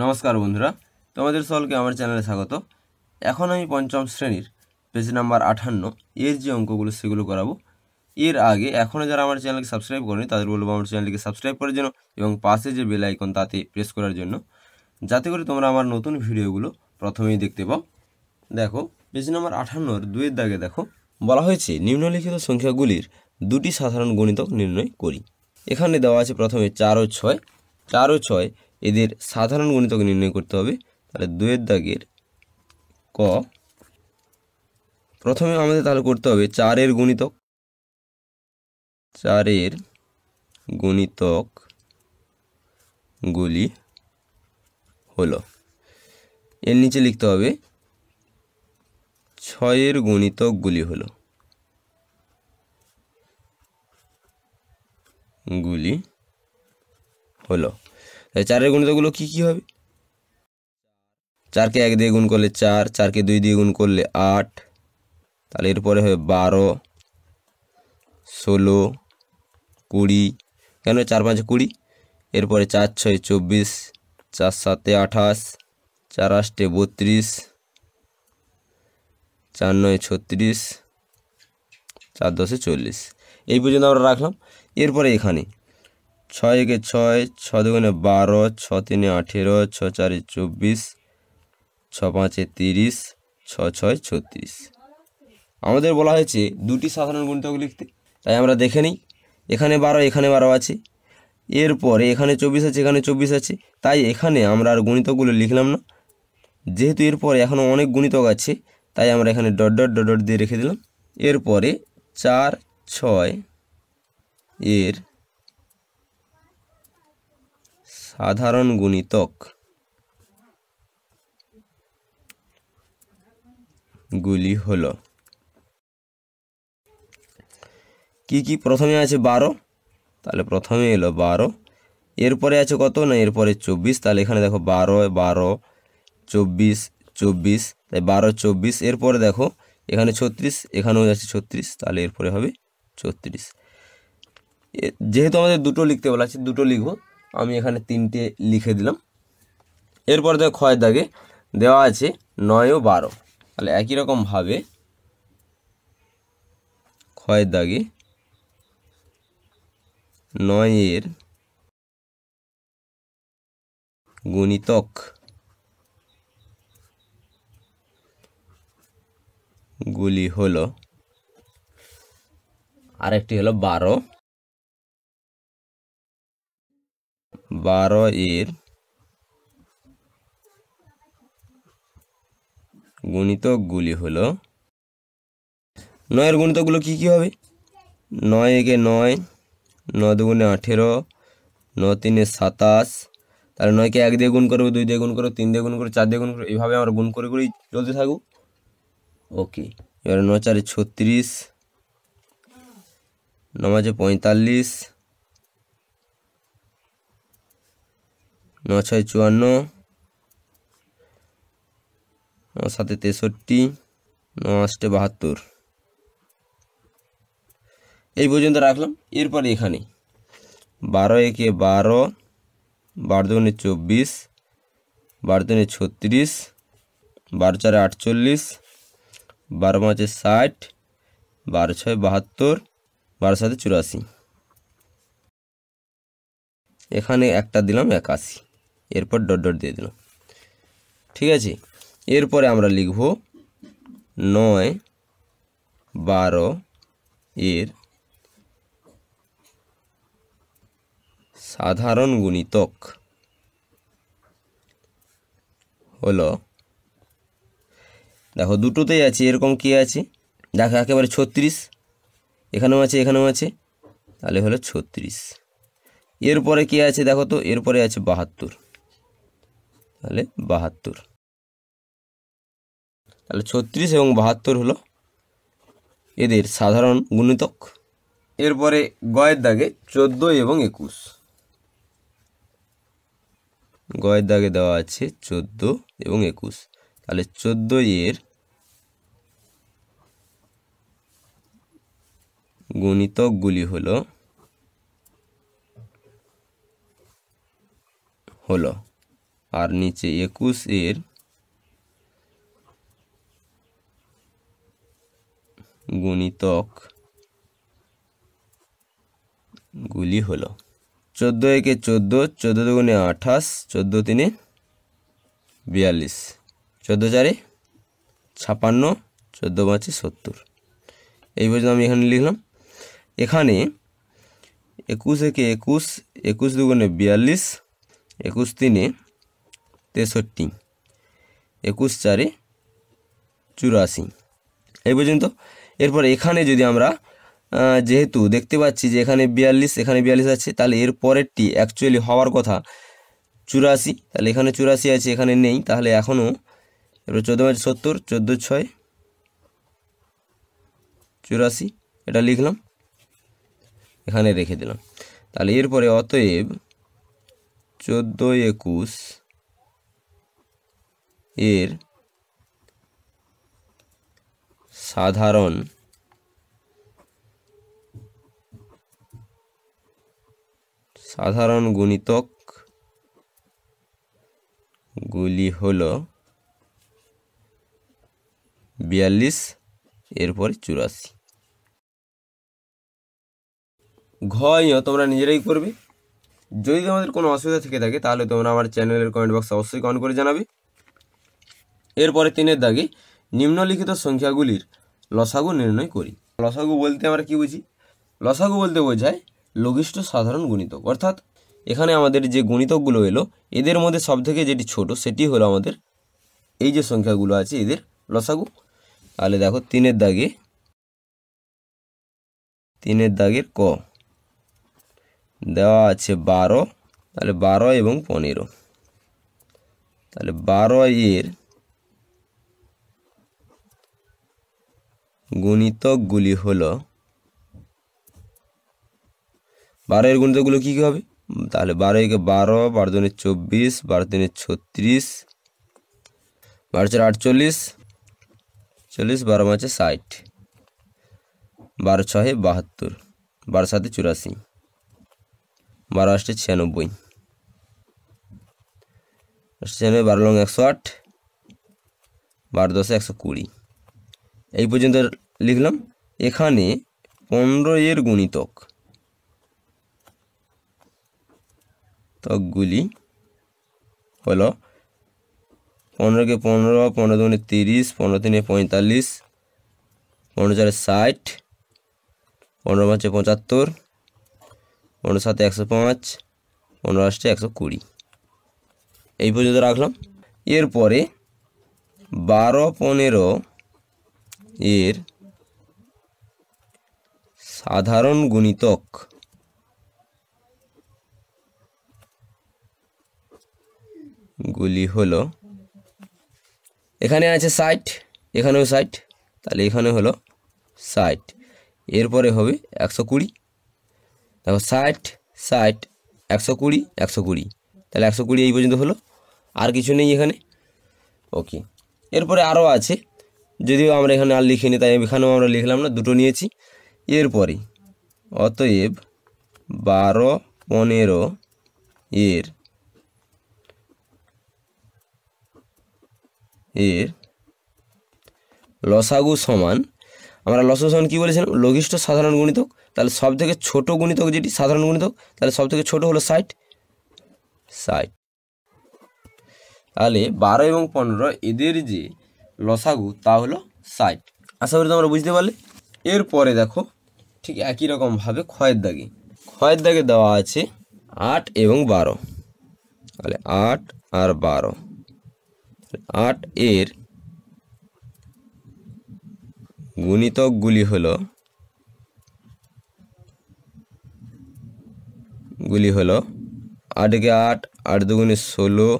নমস্কার বন্ধুরা তোমাদের সকলকে আমার চ্যানেলে স্বাগত এখন আমি পঞ্চম শ্রেণীর পেজ নাম্বার আঠান্ন এর যে অঙ্কগুলো সেগুলো করাবো এর আগে এখনও যারা আমার চ্যানেলকে সাবস্ক্রাইব করেনি তাদের বলবো আমার চ্যানেলকে সাবস্ক্রাইব করার জন্য এবং পাশে যে বেল আইকন তাতে প্রেস করার জন্য যাতে করে তোমরা আমার নতুন ভিডিওগুলো প্রথমেই দেখতে পাও দেখো পেজ নাম্বার আঠান্নর দুয়ের দাগে দেখো বলা হয়েছে নিম্নলিখিত সংখ্যাগুলির দুটি সাধারণ গণিতক নির্ণয় করি এখানে দেওয়া আছে প্রথমে চার ও ছয় চার ও ছয় এদের সাধারণ গণিতক নির্ণয় করতে হবে তাহলে দুয়ের দাগের ক প্রথমে আমাদের তাহলে করতে হবে চারের গণিতক চারের গণিতক গুলি হলো এর নিচে লিখতে হবে ছয়ের গণিতকগুলি হলো গুলি হলো চারের গুণিতগুলো কি কি হবে চারকে এক দিয়ে গুণ করলে চার চারকে দুই দিয়ে গুণ করলে আট তাহলে এরপরে হবে বারো ষোলো কুড়ি কেন চার পাঁচ কুড়ি এরপরে চার ছয় চব্বিশ চার সাতে আঠাশ চার আষ্টে বত্রিশ চার নয় ছত্রিশ চার দশে চল্লিশ এই পর্যন্ত আমরা রাখলাম এরপরে এখানে ছয় একে ছয় ছ দুগুণে বারো ছ তিনে আঠেরো ছ চারে চব্বিশ ছ পাঁচে তিরিশ ছ ছয় ছত্রিশ আমাদের বলা হয়েছে দুটি সাধারণ গুণিতক লিখতে তাই আমরা দেখে নিই এখানে বারো এখানে বারো আছে এরপরে এখানে চব্বিশ আছে এখানে চব্বিশ আছে তাই এখানে আমরা আর গুণিতকগুলো লিখলাম না যেহেতু এরপরে এখনও অনেক গুণিতক আছে তাই আমরা এখানে ডট ডট ডট ডট দিয়ে রেখে দিলাম এরপরে চার ছয় এর সাধারণ গুণিতক গুলি হলো কি কি প্রথমে আছে বারো তাহলে প্রথমে এলো বারো এরপরে আছে কত না এরপরে চব্বিশ তাহলে এখানে দেখো বারো বারো চব্বিশ চব্বিশ তাই বারো চব্বিশ এরপরে দেখো এখানে ছত্রিশ এখানেও আছে ছত্রিশ তাহলে এরপরে হবে ছত্রিশ যেহেতু আমাদের দুটো লিখতে বলা আছে দুটো লিখবো আমি এখানে তিনটে লিখে দিলাম এরপর দেখো ক্ষয়ের দাগে দেওয়া আছে নয় ও বারো তাহলে একই রকমভাবে ক্ষয়ের দাগে নয়ের গুণিতক গুলি হলো আরেকটি হলো বারো বারো এর গুণিতকগুলি হল নয়ের গুণিতকগুলো কি কি হবে নয় একে নয় ন দুগুণে আঠেরো ন তিনে সাতাশ তাহলে নয়কে এক দিয়ে গুণ করবো দুই দিয়ে গুণ করবো তিন দিয়ে গুণ করবো চার দিয়ে গুণ করবো এইভাবে আমরা গুণ করে করেই চলতে থাকবো ওকে এবারে ন চারে ছত্রিশ নমাজে পঁয়তাল্লিশ ন ছয় চুয়ান্ন ন তেষট্টি ন আষ্টে বাহাত্তর এই পর্যন্ত রাখলাম এরপরে এখানে বারো একে বারো বারো দুগুণে চব্বিশ বারো দুগুণে ছত্রিশ বারো চারে আটচল্লিশ বারো পাঁচে ষাট বারো ছয় বাহাত্তর বারো সাথে চুরাশি এখানে একটা দিলাম একাশি এরপর ডট ডট দিয়ে দিল ঠিক আছে এরপরে আমরা লিখব নয় বারো এর সাধারণ গুণিতক হলো দেখো দুটোতেই আছে এরকম কি আছে দেখো একেবারে ছত্রিশ এখানেও আছে এখানেও আছে তাহলে হলো ছত্রিশ এরপরে কি আছে দেখো তো এরপরে আছে বাহাত্তর তাহলে বাহাত্তর তাহলে ছত্রিশ এবং বাহাত্তর হলো এদের সাধারণ গুণিতক এরপরে গয়ের দাগে চোদ্দো এবং একুশ গয়ের দাগে দেওয়া আছে চোদ্দো এবং একুশ তাহলে চোদ্দো এর গুণিতকগুলি হলো হলো আর নিচে একুশ এর গুণিতক গুলি হলো চোদ্দো একে চোদ্দো চোদ্দো দুগুণে আঠাশ চোদ্দো তিনে বিয়াল্লিশ চোদ্দো চারে ছাপান্ন চোদ্দো পাঁচে সত্তর এই পর্যন্ত আমি এখানে লিখলাম এখানে একুশ একে একুশ একুশ দুগুণে বিয়াল্লিশ একুশ তিনে তেষট্টি একুশ চারে চুরাশি এই পর্যন্ত এরপর এখানে যদি আমরা যেহেতু দেখতে পাচ্ছি যে এখানে বিয়াল্লিশ এখানে বিয়াল্লিশ আছে তাহলে এর পরেরটি অ্যাকচুয়ালি হওয়ার কথা চুরাশি তাহলে এখানে চুরাশি আছে এখানে নেই তাহলে এখনও এবার চোদ্দো পাঁচ মানে সত্তর চোদ্দো ছয় চুরাশি এটা লিখলাম এখানে রেখে দিলাম তাহলে এরপরে অতএব চোদ্দো একুশ এর সাধারণ সাধারণ গুণিতক গুলি হল বিয়াল্লিশ এরপর চুরাশি ঘয় তোমরা নিজেরাই করবে যদি তোমাদের কোনো অসুবিধা থেকে থাকে তাহলে তোমরা আমার চ্যানেলের কমেন্ট বক্সে অবশ্যই কমেন্ট করে জানাবে এরপরে তিনের দাগে নিম্নলিখিত সংখ্যাগুলির লসাগু নির্ণয় করি লসাগু বলতে আমরা কি বুঝি লসাগু বলতে বোঝায় লঘিষ্ঠ সাধারণ গণিতক অর্থাৎ এখানে আমাদের যে গণিতকগুলো এলো এদের মধ্যে সবথেকে যেটি ছোট সেটি হলো আমাদের এই যে সংখ্যাগুলো আছে এদের লসাগু তাহলে দেখো তিনের দাগে তিনের দাগের ক দেওয়া আছে বারো তাহলে বারো এবং পনেরো তাহলে বারো এর গুণিতকগুলি হল বারোয়ের গুণিতকগুলো কী কী হবে তাহলে বারো একে বারো বারো দিনে চব্বিশ বারো দিনে ছত্রিশ বারো চার আটচল্লিশ চল্লিশ বারো মাসে ষাট বারো ছয় বাহাত্তর বারো সাতে চুরাশি বারো আষ্টে ছিয়ানব্বই ছিয়ানব্বই বারো লং একশো আট বারো দশে একশো কুড়ি এই পর্যন্ত লিখলাম এখানে পনেরো এর গুণিতক তকগুলি হলো পনেরোকে পনেরো পনেরো দুগুণে তিরিশ পনেরো তিনে পঁয়তাল্লিশ পনেরো চারে ষাট পনেরো পাঁচে পঁচাত্তর পনেরো সাতে একশো পাঁচ পনেরো আষ্টে একশো কুড়ি এই পর্যন্ত রাখলাম এরপরে বারো পনেরো এর সাধারণ গুণিতক গুলি হলো এখানে আছে সাইট এখানেও সাইট তাহলে এখানে হলো সাইট এরপরে হবে একশো কুড়ি দেখো সাইট সাইট একশো কুড়ি একশো কুড়ি তাহলে একশো কুড়ি এই পর্যন্ত হলো আর কিছু নেই এখানে ওকে এরপরে আরও আছে যদিও আমরা এখানে আর লিখিনি তাই এখানেও আমরা লিখলাম না দুটো নিয়েছি এরপরে অতএব বারো পনেরো এর এর লসাগু সমান আমরা লসাগু সমান কী বলেছিলাম লঘিষ্ঠ সাধারণ গুণিতক তাহলে সব থেকে ছোটো গুণিতক যেটি সাধারণ গুণিতক তাহলে সব থেকে ছোটো হলো ষাট ষাট তাহলে বারো এবং পনেরো এদের যে লসাগু তা হলো ষাট আশা করি তোমরা বুঝতে পারলে এরপরে দেখো ঠিক একই রকমভাবে ক্ষয়ের দাগে ক্ষয়ের দাগে দেওয়া আছে আট এবং বারো তাহলে আট আর বারো আট এর গুণিতকগুলি হল গুলি হলো আটকে আট আট দুগুণে ষোলো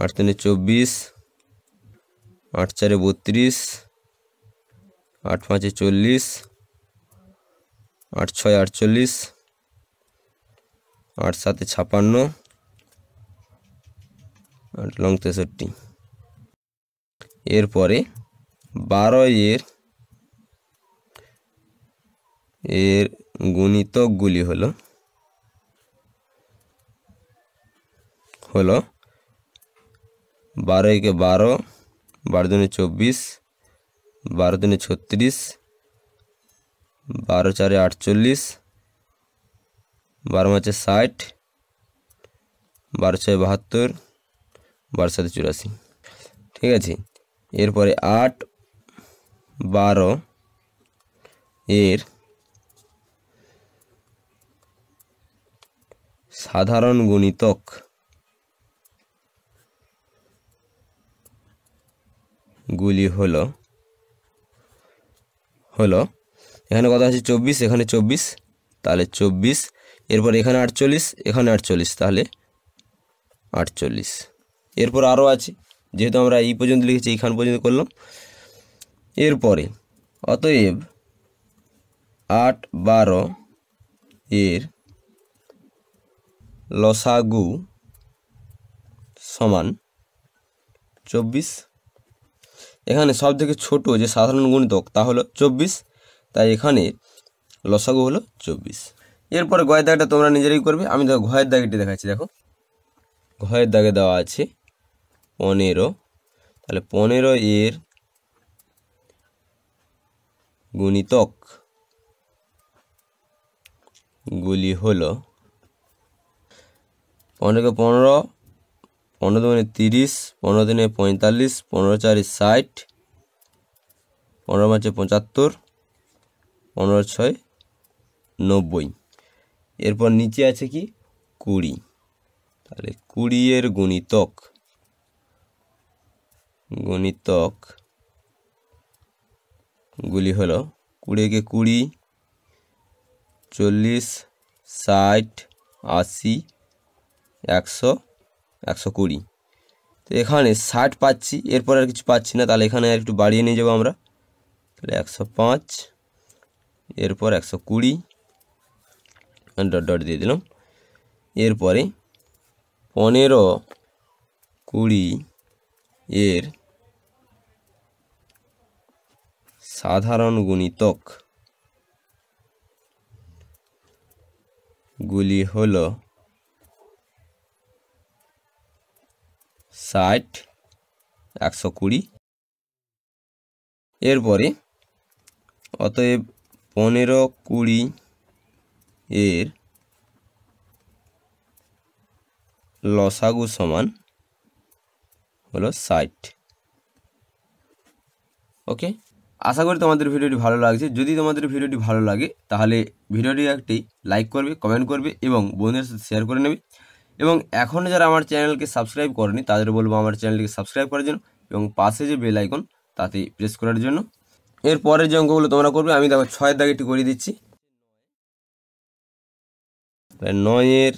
আট তিনে চব্বিশ আট চারে বত্রিশ আট পাঁচে চল্লিশ আট ছয় আটচল্লিশ আট সাতে ছাপান্ন আট লং তেষট্টি এরপরে বারোয়ের এর এর গুণিতকগুলি হলো হল বারো একে বারো বারো দুনে চব্বিশ বারো তিনে ছত্রিশ বারো চারে আটচল্লিশ বারো মাসে ষাট বারো ছয় বাহাত্তর বারো সাথে চুরাশি ঠিক আছে এরপরে আট বারো এর সাধারণ গণিতক গুলি হলো হলো এখানে কত আছে চব্বিশ এখানে চব্বিশ তাহলে চব্বিশ এরপর এখানে আটচল্লিশ এখানে আটচল্লিশ তাহলে আটচল্লিশ এরপর আরও আছে যেহেতু আমরা এই পর্যন্ত লিখেছি এইখান পর্যন্ত করলাম এরপরে অতএব আট বারো এর লসাগু সমান চব্বিশ এখানে সব থেকে ছোটো যে সাধারণ গুণিতক তা হলো চব্বিশ তাই এখানে লসাগু হলো চব্বিশ এরপরে ঘয়ের দাগটা তোমরা নিজেরাই করবে আমি দেখো ঘয়ের দাগটি দেখাচ্ছি দেখো ঘয়ের দাগে দেওয়া আছে পনেরো তাহলে পনেরো এর গুণিতক গুলি হলো পনেরোকে পনেরো পনেরো দিনে তিরিশ পনেরো দিনে পঁয়তাল্লিশ পনেরো চারি ষাট পনেরো মাসে পঁচাত্তর পনেরো ছয় নব্বই এরপর নিচে আছে কি কুড়ি তাহলে কুড়ি এর গণিতক গণিতক গুলি হলো কুড়িকে কুড়ি চল্লিশ ষাট আশি একশো একশো কুড়ি তো এখানে ষাট পাচ্ছি এরপর আর কিছু পাচ্ছি না তাহলে এখানে আর একটু বাড়িয়ে নিয়ে যাবো আমরা তাহলে একশো পাঁচ এরপর একশো কুড়ি ডট ডট দিয়ে দিলাম এরপরে পনেরো কুড়ি এর সাধারণ গুণিতক গুলি হলো ষাট একশো কুড়ি এরপরে অতএব পনেরো কুড়ি এর লসাগু সমান হলো ষাট ওকে আশা করি তোমাদের ভিডিওটি ভালো লাগছে যদি তোমাদের ভিডিওটি ভালো লাগে তাহলে ভিডিওটি একটি লাইক করবে কমেন্ট করবে এবং বন্ধুদের সাথে শেয়ার করে নেবে এবং এখনও যারা আমার চ্যানেলকে সাবস্ক্রাইব করেনি তাদের বলবো আমার চ্যানেলটিকে সাবস্ক্রাইব করার জন্য এবং পাশে যে বেল আইকন তাতে প্রেস করার জন্য এর পরের যে অঙ্কগুলো তোমরা করবে আমি দেখো ছয়ের দাগ একটু করিয়ে দিচ্ছি নয়ের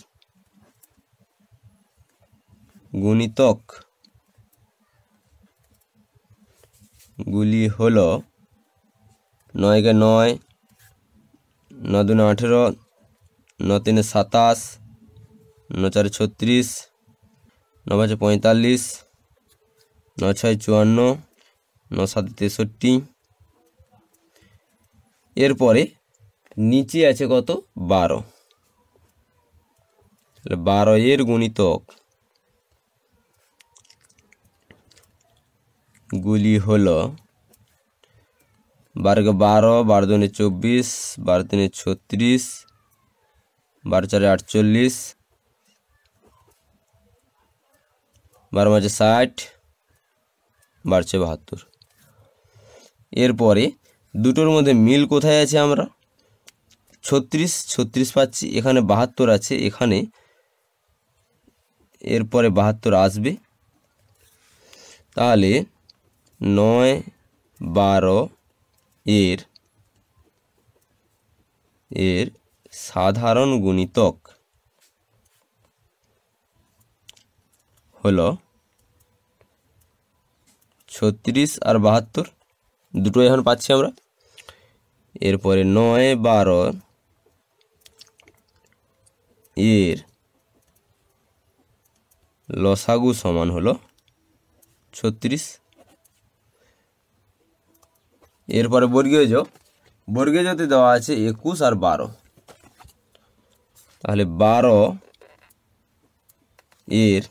গুণিতক গুলি হল নয়কে নয় ন দুনে আঠেরো ন সাতাশ ন চারে ছত্রিশ ন পাঁচে পঁয়তাল্লিশ ন ছয় চুয়ান্ন ন সাতে তেষট্টি এরপরে নিচে আছে কত বারো বারো এর গুণিতক গুলি হল বারোকে বারো বারো দুনে চব্বিশ বারো তিনে ছত্রিশ বারো চারে আটচল্লিশ বারো মাঝে ষাট বাড়ছে বাহাত্তর এরপরে দুটোর মধ্যে মিল কোথায় আছে আমরা ছত্রিশ ছত্রিশ পাচ্ছি এখানে বাহাত্তর আছে এখানে এরপরে বাহাত্তর আসবে তাহলে নয় বারো এর এর সাধারণ গুণিতক হল ছত্রিশ আর বাহাত্তর দুটো এখন পাচ্ছি আমরা এরপরে নয় বারো এর লসাগু সমান হলো ছত্রিশ এরপরে বর্গীয় জ দেওয়া আছে একুশ আর বারো তাহলে বারো এর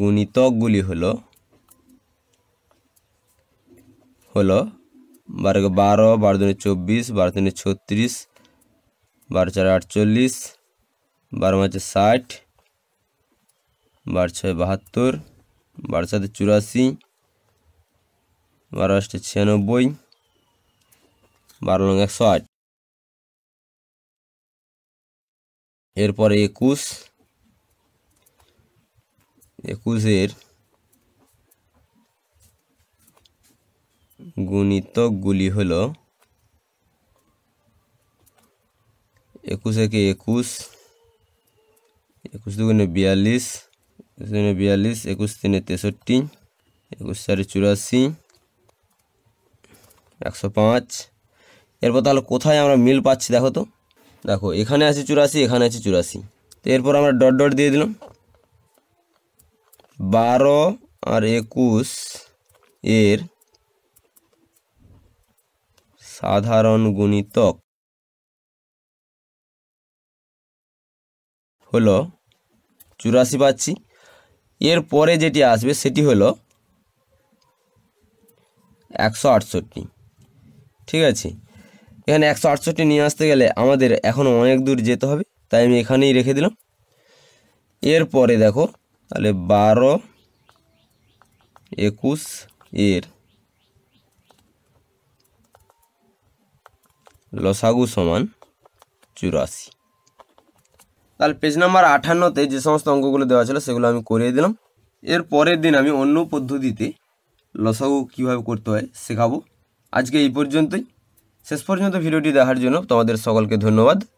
গুণিতকগুলি হল হল বারো বারো বারো দিনে চব্বিশ বারো দিনে ছত্রিশ বারো চার আটচল্লিশ বারো মাসে ষাট বারো ছয় বাহাত্তর বারো সাথে চুরাশি বারো আষ্টে ছিয়ানব্বই বারো নং একশো আট এরপরে একুশ একুশের গুণিতকগুলি হল একুশ একে একুশ একুশ দুগুণে বিয়াল্লিশ একুশ দুগুণে বিয়াল্লিশ একুশ তিনে তেষট্টি একুশ চারে চুরাশি একশো পাঁচ এরপর তাহলে কোথায় আমরা মিল পাচ্ছি দেখো তো দেখো এখানে আছে চুরাশি এখানে আছে চুরাশি তো এরপর আমরা ডট ডট দিয়ে দিলাম বারো আর একুশ এর সাধারণ গুণিতক হলো চুরাশি পাচ্ছি এর পরে যেটি আসবে সেটি হলো একশো আটষট্টি ঠিক আছে এখানে একশো আটষট্টি নিয়ে আসতে গেলে আমাদের এখনও অনেক দূর যেতে হবে তাই আমি এখানেই রেখে দিলাম এরপরে দেখো তাহলে বারো একুশ এর লসাগু সমান চুরাশি তাহলে পেজ নাম্বার আঠান্নতে যে সমস্ত অঙ্কগুলো দেওয়া ছিল সেগুলো আমি করিয়ে দিলাম এর পরের দিন আমি অন্য পদ্ধতিতে লসাগু কীভাবে করতে হয় শেখাবো আজকে এই পর্যন্তই শেষ পর্যন্ত ভিডিওটি দেখার জন্য তোমাদের সকলকে ধন্যবাদ